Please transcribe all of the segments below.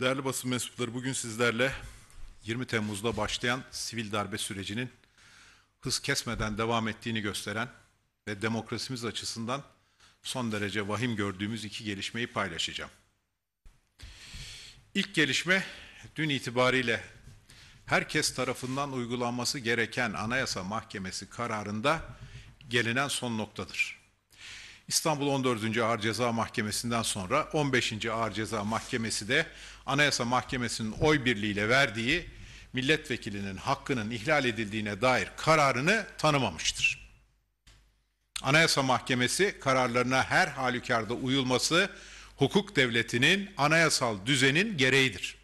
Değerli basın mensupları bugün sizlerle 20 Temmuz'da başlayan sivil darbe sürecinin hız kesmeden devam ettiğini gösteren ve demokrasimiz açısından son derece vahim gördüğümüz iki gelişmeyi paylaşacağım. İlk gelişme dün itibariyle herkes tarafından uygulanması gereken Anayasa Mahkemesi kararında gelinen son noktadır. İstanbul 14. Ağır Ceza Mahkemesi'nden sonra 15. Ağır Ceza Mahkemesi de Anayasa Mahkemesi'nin oy birliğiyle verdiği milletvekilinin hakkının ihlal edildiğine dair kararını tanımamıştır. Anayasa Mahkemesi kararlarına her halükarda uyulması hukuk devletinin anayasal düzenin gereğidir.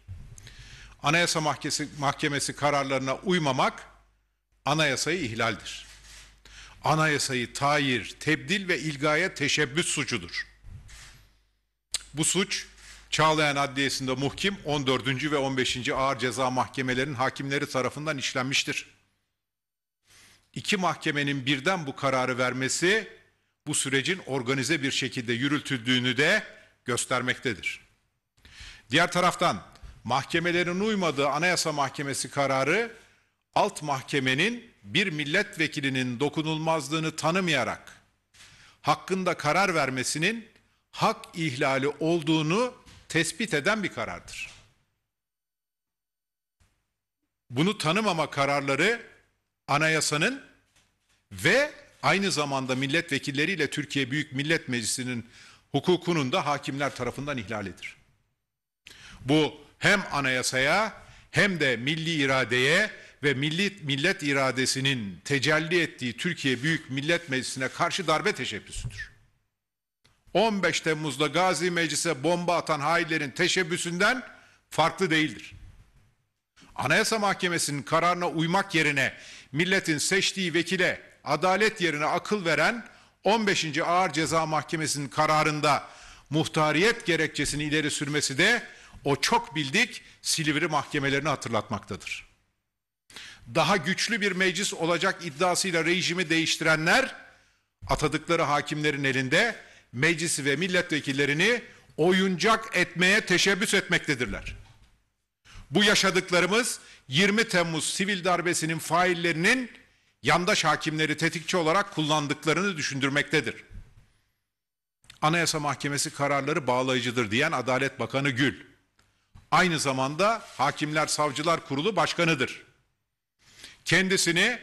Anayasa Mahkemesi, Mahkemesi kararlarına uymamak anayasayı ihlaldir anayasayı tayir, tebdil ve ilgaya teşebbüs suçudur. Bu suç Çağlayan Adliyesi'nde muhkim 14. ve 15. Ağır Ceza Mahkemelerinin hakimleri tarafından işlenmiştir. İki mahkemenin birden bu kararı vermesi bu sürecin organize bir şekilde yürütüldüğünü de göstermektedir. Diğer taraftan mahkemelerin uymadığı Anayasa Mahkemesi kararı alt mahkemenin bir milletvekilinin dokunulmazlığını tanımayarak hakkında karar vermesinin hak ihlali olduğunu tespit eden bir karardır. Bunu tanımama kararları anayasanın ve aynı zamanda milletvekilleriyle Türkiye Büyük Millet Meclisi'nin hukukunun da hakimler tarafından ihlalidir. Bu hem anayasaya hem de milli iradeye ve milli, millet iradesinin tecelli ettiği Türkiye Büyük Millet Meclisi'ne karşı darbe teşebbüsüdür. 15 Temmuz'da Gazi Meclis'e bomba atan hainlerin teşebbüsünden farklı değildir. Anayasa Mahkemesi'nin kararına uymak yerine milletin seçtiği vekile adalet yerine akıl veren 15. Ağır Ceza Mahkemesi'nin kararında muhtariyet gerekçesini ileri sürmesi de o çok bildik Silivri mahkemelerini hatırlatmaktadır daha güçlü bir meclis olacak iddiasıyla rejimi değiştirenler atadıkları hakimlerin elinde meclisi ve milletvekillerini oyuncak etmeye teşebbüs etmektedirler. Bu yaşadıklarımız 20 Temmuz sivil darbesinin faillerinin yandaş hakimleri tetikçi olarak kullandıklarını düşündürmektedir. Anayasa Mahkemesi kararları bağlayıcıdır diyen Adalet Bakanı Gül, aynı zamanda Hakimler Savcılar Kurulu Başkanıdır kendisini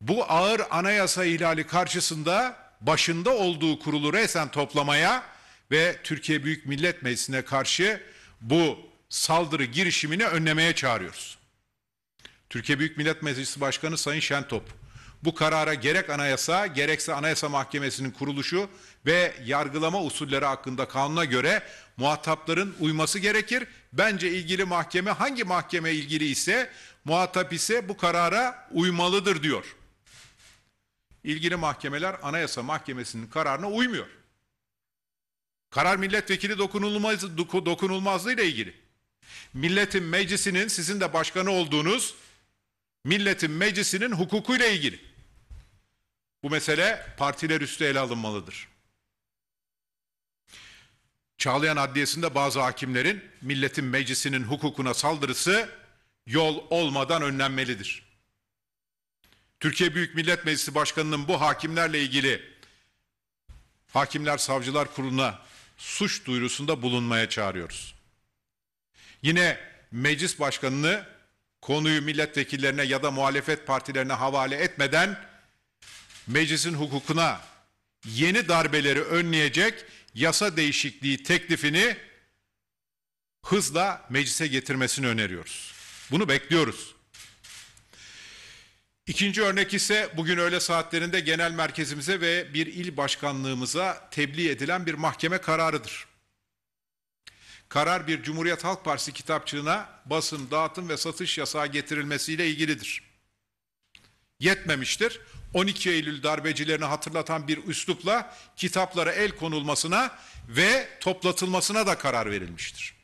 bu ağır anayasa ihlali karşısında başında olduğu kurulu resen toplamaya ve Türkiye Büyük Millet Meclisi'ne karşı bu saldırı girişimini önlemeye çağırıyoruz. Türkiye Büyük Millet Meclisi Başkanı Sayın Şentop bu karara gerek anayasa gerekse Anayasa Mahkemesi'nin kuruluşu ve yargılama usulleri hakkında kanuna göre muhatapların uyması gerekir. Bence ilgili mahkeme hangi mahkeme ilgili ise muhatap ise bu karara uymalıdır diyor. İlgili mahkemeler Anayasa Mahkemesi'nin kararına uymuyor. Karar milletvekili dokunulmaz, dokunulmazlığı ile ilgili. Milletin meclisinin sizin de başkanı olduğunuz milletin meclisinin hukukuyla ilgili. Bu mesele partiler üstü ele alınmalıdır. Çağlayan Adliyesi'nde bazı hakimlerin milletin meclisinin hukukuna saldırısı yol olmadan önlenmelidir. Türkiye Büyük Millet Meclisi Başkanı'nın bu hakimlerle ilgili Hakimler Savcılar Kurulu'na suç duyurusunda bulunmaya çağırıyoruz. Yine meclis başkanını konuyu milletvekillerine ya da muhalefet partilerine havale etmeden meclisin hukukuna yeni darbeleri önleyecek yasa değişikliği teklifini hızla meclise getirmesini öneriyoruz. Bunu bekliyoruz. İkinci örnek ise bugün öğle saatlerinde genel merkezimize ve bir il başkanlığımıza tebliğ edilen bir mahkeme kararıdır. Karar bir Cumhuriyet Halk Partisi kitapçığına basın, dağıtım ve satış yasağı getirilmesiyle ilgilidir yetmemiştir. 12 Eylül darbecilerini hatırlatan bir üslupla kitaplara el konulmasına ve toplatılmasına da karar verilmiştir.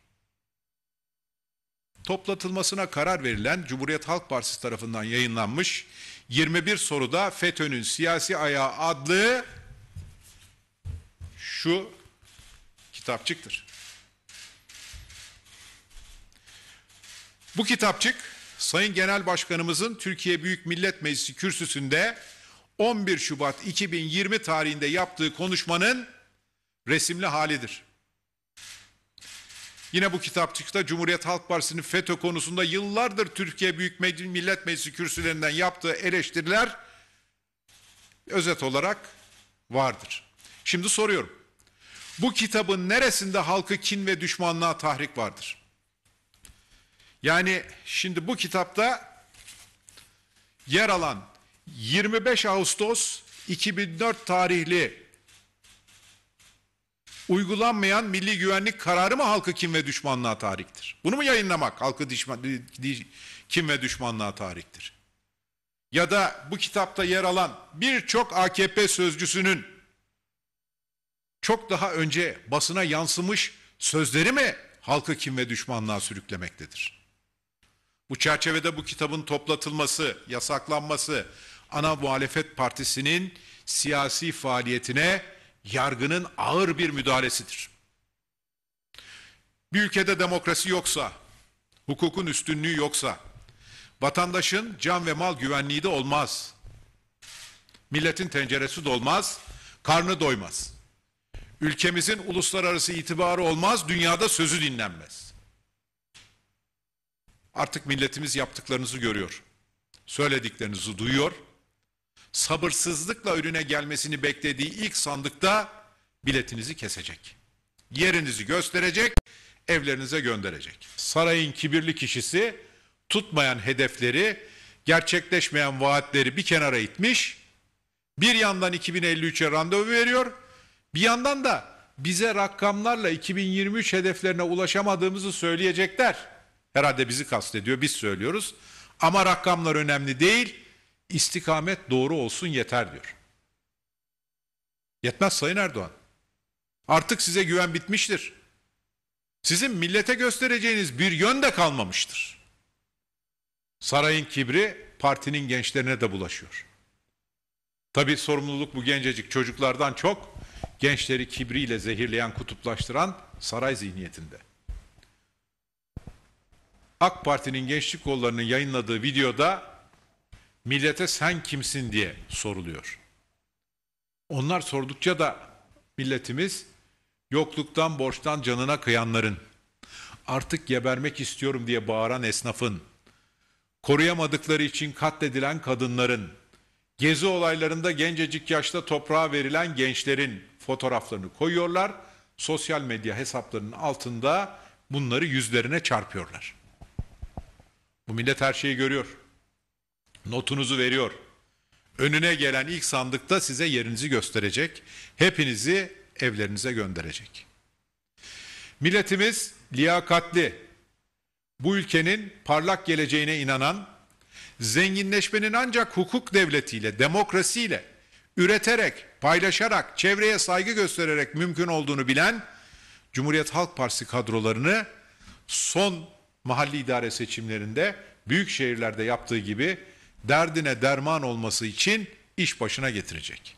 Toplatılmasına karar verilen Cumhuriyet Halk Partisi tarafından yayınlanmış 21 soruda FETÖ'nün siyasi ayağı adlı şu kitapçıktır. Bu kitapçık Sayın Genel Başkanımızın Türkiye Büyük Millet Meclisi kürsüsünde 11 Şubat 2020 tarihinde yaptığı konuşmanın resimli halidir. Yine bu kitapçıkta Cumhuriyet Halk Partisi'nin FETÖ konusunda yıllardır Türkiye Büyük Millet Meclisi kürsülerinden yaptığı eleştiriler özet olarak vardır. Şimdi soruyorum. Bu kitabın neresinde halkı kin ve düşmanlığa tahrik vardır? Yani şimdi bu kitapta yer alan 25 Ağustos 2004 tarihli uygulanmayan milli güvenlik kararı mı halkı kim ve düşmanlığa tarihtir? Bunu mu yayınlamak halkı kim ve düşmanlığa tarihtir? Ya da bu kitapta yer alan birçok AKP sözcüsünün çok daha önce basına yansımış sözleri mi halkı kim ve düşmanlığa sürüklemektedir? Bu çerçevede bu kitabın toplatılması, yasaklanması ana muhalefet partisinin siyasi faaliyetine yargının ağır bir müdahalesidir. Bir ülkede demokrasi yoksa, hukukun üstünlüğü yoksa, vatandaşın can ve mal güvenliği de olmaz. Milletin tenceresi dolmaz, karnı doymaz. Ülkemizin uluslararası itibarı olmaz, dünyada sözü dinlenmez. Artık milletimiz yaptıklarınızı görüyor. Söylediklerinizi duyuyor. Sabırsızlıkla önüne gelmesini beklediği ilk sandıkta biletinizi kesecek. Yerinizi gösterecek, evlerinize gönderecek. Sarayın kibirli kişisi tutmayan hedefleri, gerçekleşmeyen vaatleri bir kenara itmiş. Bir yandan 2053'e randevu veriyor. Bir yandan da bize rakamlarla 2023 hedeflerine ulaşamadığımızı söyleyecekler. Herhalde bizi kastediyor, biz söylüyoruz. Ama rakamlar önemli değil, istikamet doğru olsun yeter diyor. Yetmez Sayın Erdoğan. Artık size güven bitmiştir. Sizin millete göstereceğiniz bir yön de kalmamıştır. Sarayın kibri partinin gençlerine de bulaşıyor. Tabi sorumluluk bu gencecik çocuklardan çok gençleri kibriyle zehirleyen, kutuplaştıran saray zihniyetinde. AK Parti'nin gençlik kollarının yayınladığı videoda millete sen kimsin diye soruluyor. Onlar sordukça da milletimiz yokluktan borçtan canına kıyanların, artık gebermek istiyorum diye bağıran esnafın, koruyamadıkları için katledilen kadınların, gezi olaylarında gencecik yaşta toprağa verilen gençlerin fotoğraflarını koyuyorlar. Sosyal medya hesaplarının altında bunları yüzlerine çarpıyorlar. Bu millet her şeyi görüyor. Notunuzu veriyor. Önüne gelen ilk sandıkta size yerinizi gösterecek. Hepinizi evlerinize gönderecek. Milletimiz liyakatli, bu ülkenin parlak geleceğine inanan, zenginleşmenin ancak hukuk devletiyle, demokrasiyle, üreterek, paylaşarak, çevreye saygı göstererek mümkün olduğunu bilen Cumhuriyet Halk Partisi kadrolarını son mahalli idare seçimlerinde büyük şehirlerde yaptığı gibi derdine derman olması için iş başına getirecek.